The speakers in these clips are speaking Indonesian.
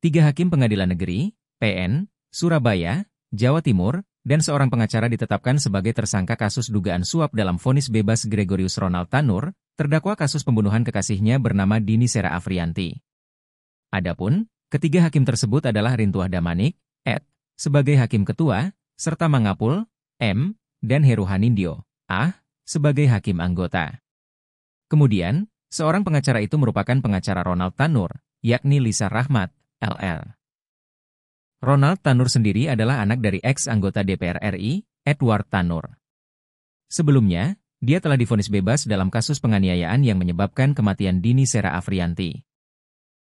tiga hakim pengadilan negeri, PN, Surabaya, Jawa Timur, dan seorang pengacara ditetapkan sebagai tersangka kasus dugaan suap dalam vonis bebas Gregorius Ronald Tanur, terdakwa kasus pembunuhan kekasihnya bernama Dini Sera Afrianti. Adapun, ketiga hakim tersebut adalah Rintuah Damanik, Ed, sebagai hakim ketua, serta Mangapul, M, dan Indio, A, sebagai hakim anggota. Kemudian, seorang pengacara itu merupakan pengacara Ronald Tanur, yakni Lisa Rahmat, LL. Ronald Tanur sendiri adalah anak dari ex-anggota DPR RI, Edward Tanur. Sebelumnya, dia telah difonis bebas dalam kasus penganiayaan yang menyebabkan kematian Dini Sera Afrianti.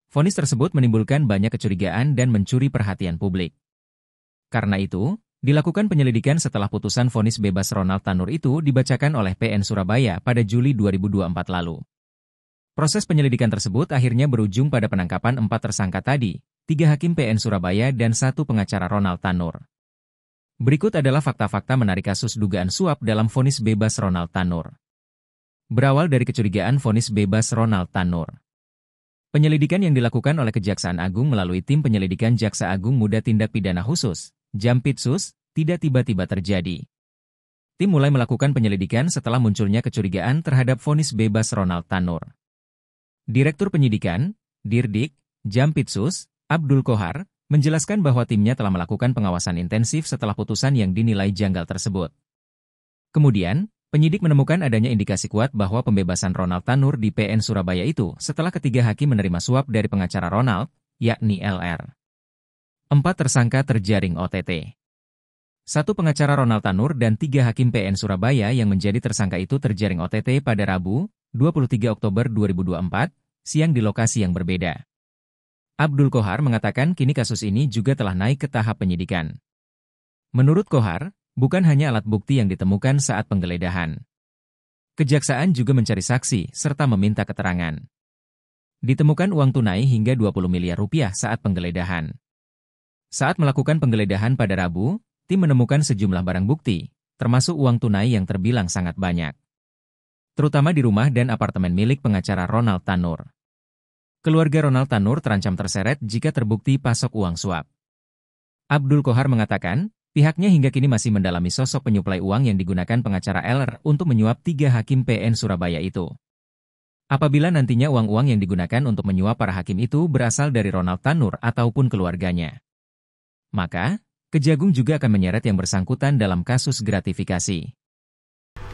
Fonis tersebut menimbulkan banyak kecurigaan dan mencuri perhatian publik. Karena itu, dilakukan penyelidikan setelah putusan fonis bebas Ronald Tanur itu dibacakan oleh PN Surabaya pada Juli 2024 lalu. Proses penyelidikan tersebut akhirnya berujung pada penangkapan empat tersangka tadi, tiga hakim PN Surabaya dan satu pengacara Ronald Tanur. Berikut adalah fakta-fakta menarik kasus dugaan suap dalam vonis bebas Ronald Tanur. Berawal dari kecurigaan vonis bebas Ronald Tanur. Penyelidikan yang dilakukan oleh Kejaksaan Agung melalui tim penyelidikan Jaksa Agung Muda Tindak Pidana Khusus, Jampitsus, tidak tiba-tiba terjadi. Tim mulai melakukan penyelidikan setelah munculnya kecurigaan terhadap vonis bebas Ronald Tanur. Direktur Penyidikan, Dirdik, Jampitsus, Abdul Kohar, menjelaskan bahwa timnya telah melakukan pengawasan intensif setelah putusan yang dinilai janggal tersebut. Kemudian, penyidik menemukan adanya indikasi kuat bahwa pembebasan Ronald Tanur di PN Surabaya itu setelah ketiga hakim menerima suap dari pengacara Ronald, yakni LR. Empat tersangka terjaring OTT. Satu pengacara Ronald Tanur dan tiga hakim PN Surabaya yang menjadi tersangka itu terjaring OTT pada Rabu, 23 Oktober 2024, siang di lokasi yang berbeda. Abdul Kohar mengatakan kini kasus ini juga telah naik ke tahap penyidikan. Menurut Kohar, bukan hanya alat bukti yang ditemukan saat penggeledahan. Kejaksaan juga mencari saksi serta meminta keterangan. Ditemukan uang tunai hingga 20 miliar rupiah saat penggeledahan. Saat melakukan penggeledahan pada Rabu, tim menemukan sejumlah barang bukti, termasuk uang tunai yang terbilang sangat banyak terutama di rumah dan apartemen milik pengacara Ronald Tanur. Keluarga Ronald Tanur terancam terseret jika terbukti pasok uang suap. Abdul Kohar mengatakan, pihaknya hingga kini masih mendalami sosok penyuplai uang yang digunakan pengacara LR untuk menyuap tiga hakim PN Surabaya itu. Apabila nantinya uang-uang yang digunakan untuk menyuap para hakim itu berasal dari Ronald Tanur ataupun keluarganya. Maka, Kejagung juga akan menyeret yang bersangkutan dalam kasus gratifikasi.